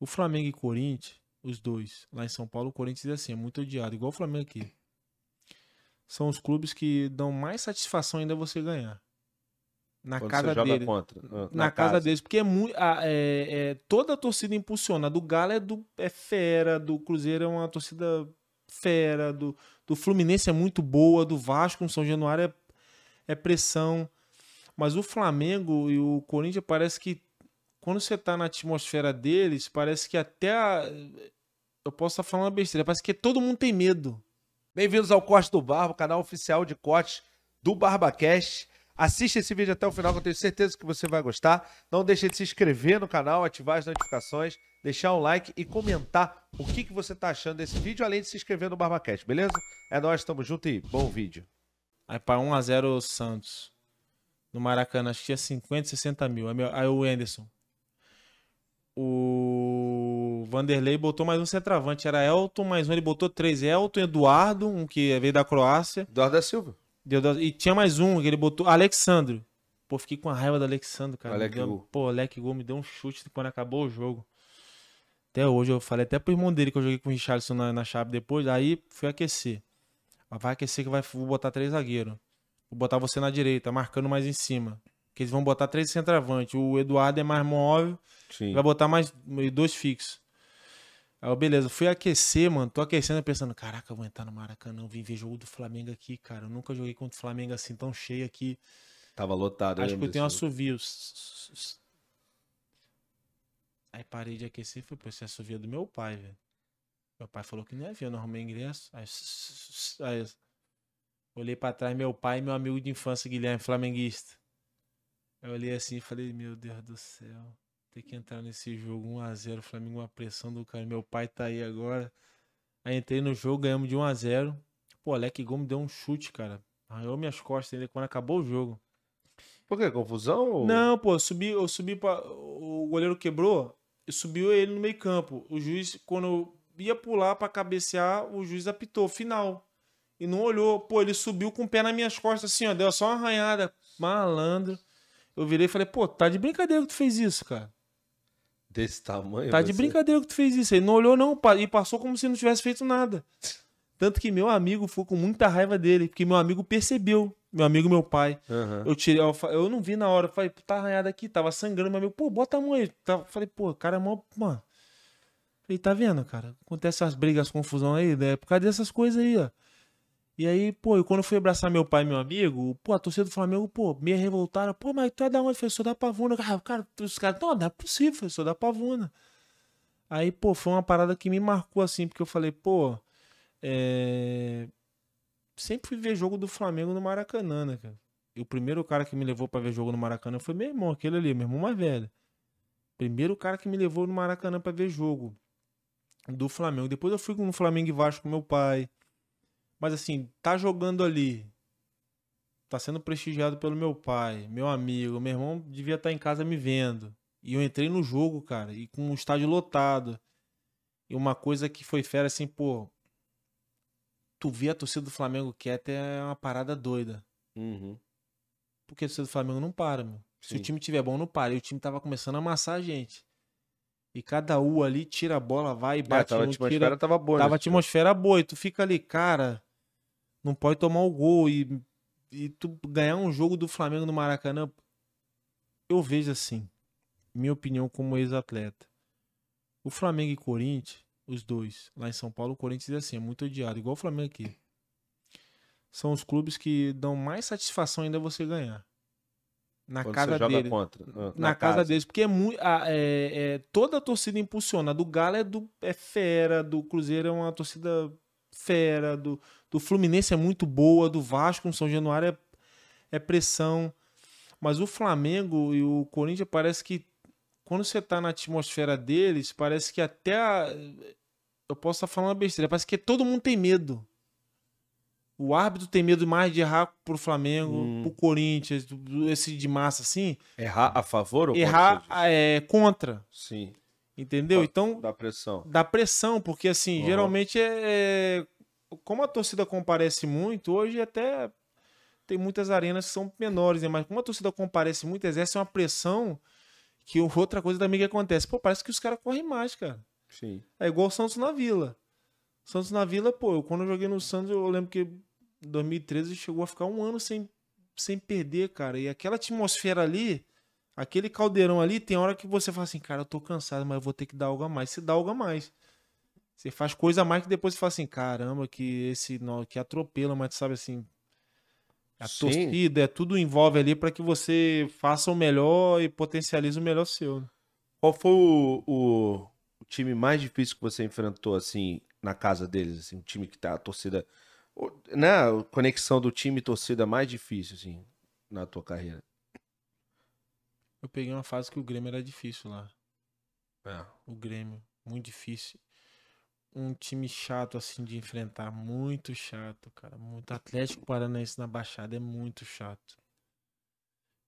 O Flamengo e Corinthians, os dois, lá em São Paulo, o Corinthians é assim, é muito odiado, igual o Flamengo aqui. São os clubes que dão mais satisfação ainda é você ganhar. Na Quando casa dele. Contra, na, na, na, casa, casa deles. Porque é muito. A, é, é, toda a torcida impulsiona. A do Galo é, do, é fera, do Cruzeiro é uma torcida fera, do, do Fluminense é muito boa, do Vasco, no São Januário é, é pressão. Mas o Flamengo e o Corinthians parece que quando você tá na atmosfera deles, parece que até a... eu posso estar tá falando uma besteira, parece que todo mundo tem medo. Bem-vindos ao Corte do Barba, canal oficial de corte do BarbaCast. Assista esse vídeo até o final, que eu tenho certeza que você vai gostar. Não deixe de se inscrever no canal, ativar as notificações, deixar um like e comentar o que, que você está achando desse vídeo, além de se inscrever no BarbaCast, beleza? É nóis, tamo junto e bom vídeo. Aí para 1x0 Santos. No Maracanã, acho que tinha 50, 60 mil. Aí o Anderson o Vanderlei botou mais um centroavante. Era Elton, mais um, ele botou três. Elton, Eduardo, um que veio da Croácia. Eduardo da Silva. Deu, e tinha mais um que ele botou, Alexandre. Pô, fiquei com a raiva do Alexandre, cara. Alec deu, Gol. Pô, Alec Gol me deu um chute quando acabou o jogo. Até hoje, eu falei até pro irmão dele que eu joguei com o Richardson na, na chave depois. Aí fui aquecer. Vai aquecer que vai, vou botar três zagueiros. Vou botar você na direita, marcando mais em cima que eles vão botar três centroavantes. O Eduardo é mais móvel, Sim. vai botar mais dois fixos. Aí, beleza, fui aquecer, mano. Tô aquecendo pensando, caraca, eu vou entrar no Maracanã, vim ver jogo do Flamengo aqui, cara. Eu nunca joguei contra o Flamengo assim tão cheio aqui. Tava lotado, Acho que eu tenho um assovio. Aí parei de aquecer e falei, pô, esse assovio é do meu pai, velho. Meu pai falou que não ia vir, eu não arrumei ingresso. Aí, aí olhei para trás, meu pai e meu amigo de infância, Guilherme, flamenguista. Eu olhei assim e falei, meu Deus do céu, ter que entrar nesse jogo 1x0, Flamengo, uma pressão do cara, meu pai tá aí agora. Aí entrei no jogo, ganhamos de 1x0. Pô, Alec Gomes deu um chute, cara. Arranhou minhas costas ainda quando acabou o jogo. Por quê? Confusão? Ou... Não, pô, eu subi, eu subi pra. O goleiro quebrou, subiu ele no meio campo. O juiz, quando ia pular para cabecear, o juiz apitou, final. E não olhou. Pô, ele subiu com o pé nas minhas costas, assim, ó. Deu só uma arranhada. Malandro. Eu virei e falei, pô, tá de brincadeira que tu fez isso, cara. Desse tamanho? Tá de brincadeira que tu fez isso. Ele não olhou, não, e passou como se não tivesse feito nada. Tanto que meu amigo foi com muita raiva dele, porque meu amigo percebeu. Meu amigo, meu pai. Uhum. Eu tirei, eu, eu, não vi na hora. Eu falei, tá arranhado aqui, tava sangrando. Meu amigo, pô, bota a mão aí. Tá, falei, pô, cara é mó. Mano. Falei, tá vendo, cara? Acontece essas brigas, confusão aí, né? Por causa dessas coisas aí, ó. E aí, pô, eu, quando eu fui abraçar meu pai e meu amigo, pô, a torcida do Flamengo, pô, me revoltaram. Pô, mas tu é da onde? Eu sou da Pavuna. Ah, cara, os caras, não, não é possível, eu sou da Pavuna. Aí, pô, foi uma parada que me marcou assim, porque eu falei, pô, é... sempre fui ver jogo do Flamengo no Maracanã, né, cara? E o primeiro cara que me levou para ver jogo no Maracanã foi meu irmão, aquele ali, meu irmão mais velho. Primeiro cara que me levou no Maracanã para ver jogo do Flamengo. Depois eu fui no Flamengo e Vasco com meu pai. Mas assim, tá jogando ali, tá sendo prestigiado pelo meu pai, meu amigo, meu irmão devia estar tá em casa me vendo. E eu entrei no jogo, cara, e com o estádio lotado. E uma coisa que foi fera assim, pô, tu vê a torcida do Flamengo quieta é uma parada doida. Uhum. Porque a torcida do Flamengo não para, meu. Se Sim. o time tiver bom, não para. E o time tava começando a amassar a gente. E cada U ali tira a bola, vai e bate. É, tava, a atmosfera tira, tava boa. Né? Tava a atmosfera boa. E tu fica ali, cara, não pode tomar o gol e, e tu ganhar um jogo do Flamengo no Maracanã. Eu vejo assim, minha opinião como ex-atleta. O Flamengo e Corinthians, os dois, lá em São Paulo, o Corinthians é assim, é muito odiado, igual o Flamengo aqui. São os clubes que dão mais satisfação ainda você ganhar. Na Quando casa dele. Contra, na, na casa, casa, deles. Porque é muito. É, é, toda a torcida impulsiona. A do Galo é, do, é fera, do Cruzeiro é uma torcida fera, do, do Fluminense é muito boa, do Vasco, o São Januário é, é pressão. Mas o Flamengo e o Corinthians parece que quando você tá na atmosfera deles, parece que até a, eu posso estar tá falando uma besteira, parece que todo mundo tem medo. O árbitro tem medo mais de errar pro Flamengo, hum. pro Corinthians, esse de massa assim. Errar a favor ou errar É, contra. Sim. Entendeu? Da, então. Da pressão. Dá pressão, porque assim, uhum. geralmente é, é, Como a torcida comparece muito, hoje até tem muitas arenas que são menores, né? Mas como a torcida comparece muito, exerce uma pressão que outra coisa também que acontece. Pô, parece que os caras correm mais, cara. Sim. É igual o Santos na Vila. Santos na Vila, pô, eu, quando eu joguei no Santos, eu lembro que 2013 chegou a ficar um ano sem, sem perder, cara. E aquela atmosfera ali Aquele caldeirão ali, tem hora que você fala assim, cara, eu tô cansado, mas eu vou ter que dar algo a mais. Você dá algo a mais. Você faz coisa a mais que depois você fala assim, caramba, que esse não, que atropela, mas tu sabe assim, a é Sim. torcida, é tudo envolve ali para que você faça o melhor e potencialize o melhor seu. Qual foi o, o, o, time mais difícil que você enfrentou assim na casa deles, assim, um time que tá a torcida, né, a conexão do time e torcida mais difícil assim na tua carreira? Eu peguei uma fase que o Grêmio era difícil lá. É. O Grêmio, muito difícil. Um time chato, assim, de enfrentar. Muito chato, cara. Muito. Atlético Paranaense na Baixada é muito chato.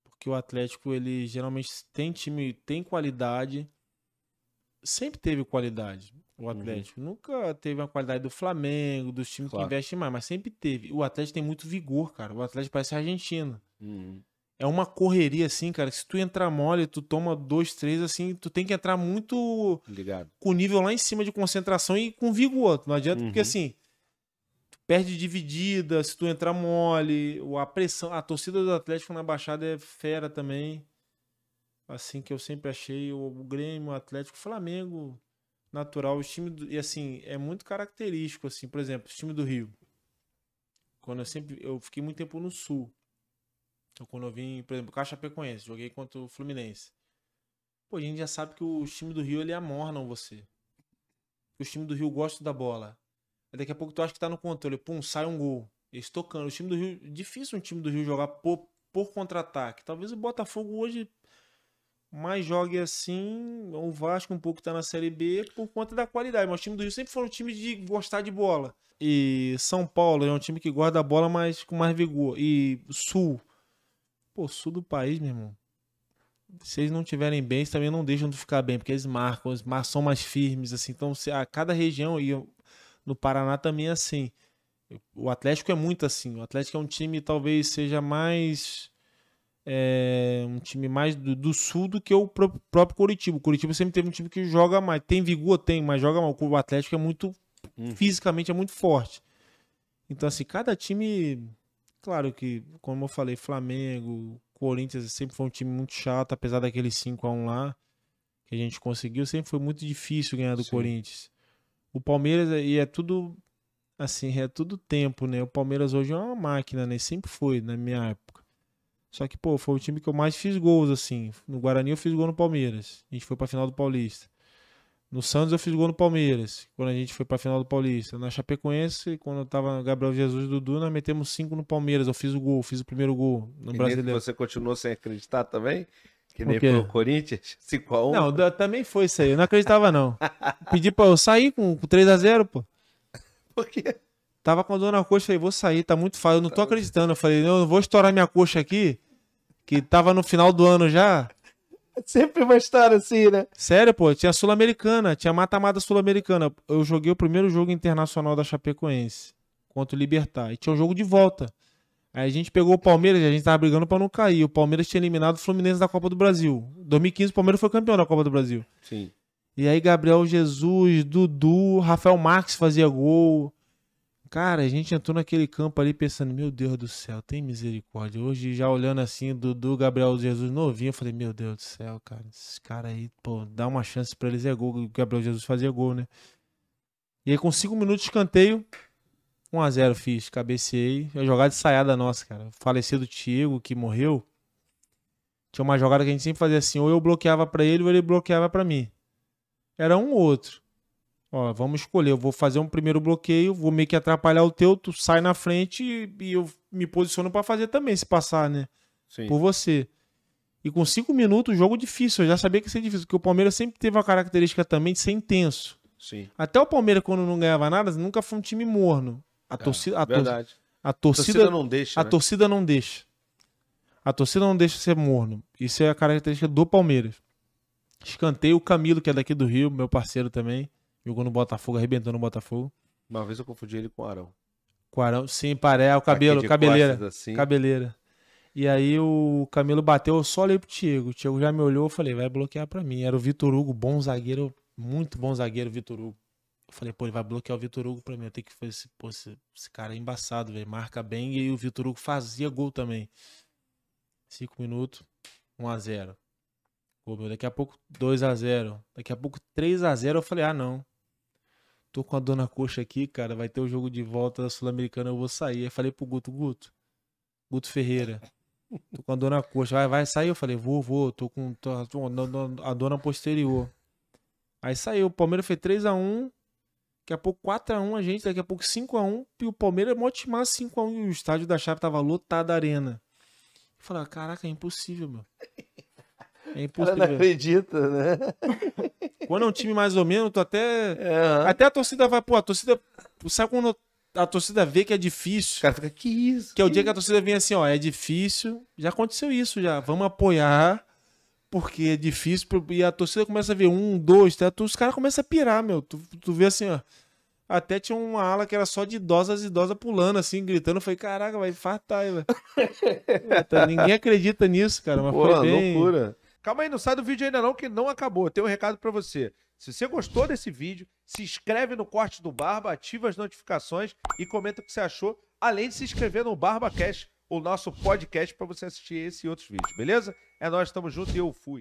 Porque o Atlético, ele geralmente tem time, tem qualidade. Sempre teve qualidade. O uhum. Atlético uhum. nunca teve a qualidade do Flamengo, dos times claro. que investem mais, mas sempre teve. O Atlético tem muito vigor, cara. O Atlético parece argentino. Uhum é uma correria assim, cara. Se tu entrar mole, tu toma dois, três, assim, tu tem que entrar muito Ligado. com nível lá em cima de concentração e com vigor. Não adianta, uhum. porque assim, tu perde dividida, se tu entrar mole, a pressão, a torcida do Atlético na Baixada é fera também. Assim que eu sempre achei o Grêmio, o Atlético, o Flamengo, natural, o time do, e assim, é muito característico assim, por exemplo, o time do Rio. Quando eu sempre eu fiquei muito tempo no sul. Então, quando eu vim, por exemplo, Caixa conhece, joguei contra o Fluminense. Pô, a gente já sabe que o time do Rio, ele amornam você. O time do Rio gosta da bola. Aí daqui a pouco tu acha que tá no controle. Pum, sai um gol. Eles tocando. O time do Rio. Difícil um time do Rio jogar por, por contra-ataque. Talvez o Botafogo hoje mais jogue assim. O Vasco um pouco tá na Série B por conta da qualidade. Mas o time do Rio sempre foi um time de gostar de bola. E São Paulo é um time que guarda a bola, mas com mais vigor. E Sul. Pô, sul do país, meu irmão. Se eles não tiverem bem, eles também não deixam de ficar bem, porque eles marcam, eles são mais firmes, assim. Então, se, a cada região, e no Paraná também é assim. O Atlético é muito assim. O Atlético é um time talvez seja mais. É, um time mais do, do, sul do que o próprio, próprio Curitiba. O Curitiba sempre teve um time que joga mais. Tem vigor? Tem, mas joga mal. O Atlético é muito. Uhum. Fisicamente é muito forte. Então, assim, cada time Claro que, como eu falei, Flamengo, Corinthians sempre foi um time muito chato, apesar daquele 5 a 1 lá que a gente conseguiu, sempre foi muito difícil ganhar do Sim. Corinthians. O Palmeiras é, e é tudo assim, é tudo tempo, né? O Palmeiras hoje é uma máquina, né? Sempre foi na minha época. Só que, pô, foi o time que eu mais fiz gols assim. No Guarani eu fiz gol no Palmeiras. A gente foi para final do Paulista. No Santos eu fiz gol no Palmeiras, quando a gente foi pra final do Paulista. Na Chapecoense, quando eu tava Gabriel Jesus e Dudu, nós metemos cinco no Palmeiras. Eu fiz o gol, fiz o primeiro gol no e Brasileiro. Você continuou sem acreditar também? Que nem pro Corinthians, 5x1. Não, também foi isso aí. Eu não acreditava, não. Pedi pra eu sair com, com 3x0, pô. Por quê? Tava com a dor na coxa, falei, vou sair, tá muito fácil. Eu não tô tá acreditando. Eu falei, eu vou estourar minha coxa aqui, que tava no final do ano já. Sempre vai estar assim, né? Sério, pô, tinha Sul-Americana, tinha mata-mata Sul-Americana. Eu joguei o primeiro jogo internacional da Chapecoense contra o Libertar. E tinha o um jogo de volta. Aí a gente pegou o Palmeiras, a gente tava brigando para não cair. O Palmeiras tinha eliminado o Fluminense da Copa do Brasil. 2015 o Palmeiras foi campeão da Copa do Brasil. Sim. E aí Gabriel Jesus, Dudu, Rafael Marques fazia gol. Cara, a gente entrou naquele campo ali pensando, meu Deus do céu, tem misericórdia. Hoje, já olhando assim, do Gabriel Jesus novinho, eu falei, meu Deus do céu, cara, esses caras aí, pô, dá uma chance para eles é gol. Gabriel Jesus fazia gol, né? E aí, com cinco minutos de escanteio, 1x0 fiz, cabecei. É jogada de saída nossa, cara. Falecido Tiago, que morreu. Tinha uma jogada que a gente sempre fazia assim, ou eu bloqueava para ele, ou ele bloqueava para mim. Era um ou outro. Ó, vamos escolher. Eu vou fazer um primeiro bloqueio, vou meio que atrapalhar o teu, tu sai na frente e, e eu me posiciono para fazer também, se passar, né? Sim. Por você. E com cinco minutos, jogo difícil. Eu já sabia que ia ser difícil, porque o Palmeiras sempre teve uma característica também de ser intenso. Sim. Até o Palmeiras, quando não ganhava nada, nunca foi um time morno. A é, torcida. A, verdade. Tor a torcida, torcida, não deixa. A né? torcida não deixa. A torcida não deixa ser morno. Isso é a característica do Palmeiras. Escanteio o Camilo, que é daqui do Rio, meu parceiro também. Jogou no Botafogo, arrebentou no Botafogo. Uma vez eu confundi ele com o Arão. Com o Arão, sim, paré, o cabelo, cabeleira. assim. Cabeleira. E aí o Camilo bateu, eu só olhei pro Tiago. O Tiago já me olhou, eu falei, vai bloquear pra mim. Era o Vitor Hugo, bom zagueiro, muito bom zagueiro, Vitor Hugo. Eu falei, pô, ele vai bloquear o Vitor Hugo pra mim. Eu tenho que fazer esse, pô, esse, esse cara é embaçado, velho. Marca bem. E aí o Vitor Hugo fazia gol também. Cinco minutos, 1 a 0 Pô, meu, daqui a pouco 2 a 0 Daqui a pouco 3 a 0 Eu falei, ah, não tô com a dona coxa aqui, cara, vai ter o jogo de volta da Sul-Americana, eu vou sair. Aí falei pro Guto, Guto, Guto Ferreira, tô com a dona coxa, vai, vai sair? Eu falei, vou, vou, tô com tô, tô, a dona posterior. Aí saiu, o Palmeiras foi 3x1, daqui a pouco 4x1 a, a, gente, daqui a pouco 5x1, e o Palmeiras é mó timar 5x1, e o estádio da Chave tava lotado a arena. Eu falei, ah, caraca, é impossível, meu. É impossível. Ela não acredita, né? Quando é um time mais ou menos, tu até. Até a torcida vai, pô, a torcida. Sabe quando a torcida vê que é difícil? O cara fica, que isso? Que é o dia que a torcida vem assim, ó, é difícil. Já aconteceu isso, já. Vamos apoiar, porque é difícil. E a torcida começa a ver um, dois, três. os caras começam a pirar, meu. Tu, tu vê assim, ó. Até tinha uma ala que era só de idosas e idosas pulando, assim, gritando. Eu falei, caraca, vai fartar, Ninguém acredita nisso, cara. Mas Pô, foi bem... loucura. Calma aí, não sai do vídeo ainda não, que não acabou. Eu tenho um recado para você. Se você gostou desse vídeo, se inscreve no Corte do Barba, ativa as notificações e comenta o que você achou, além de se inscrever no BarbaCast, o nosso podcast, para você assistir esse e outros vídeos, beleza? É nós, estamos juntos e eu fui.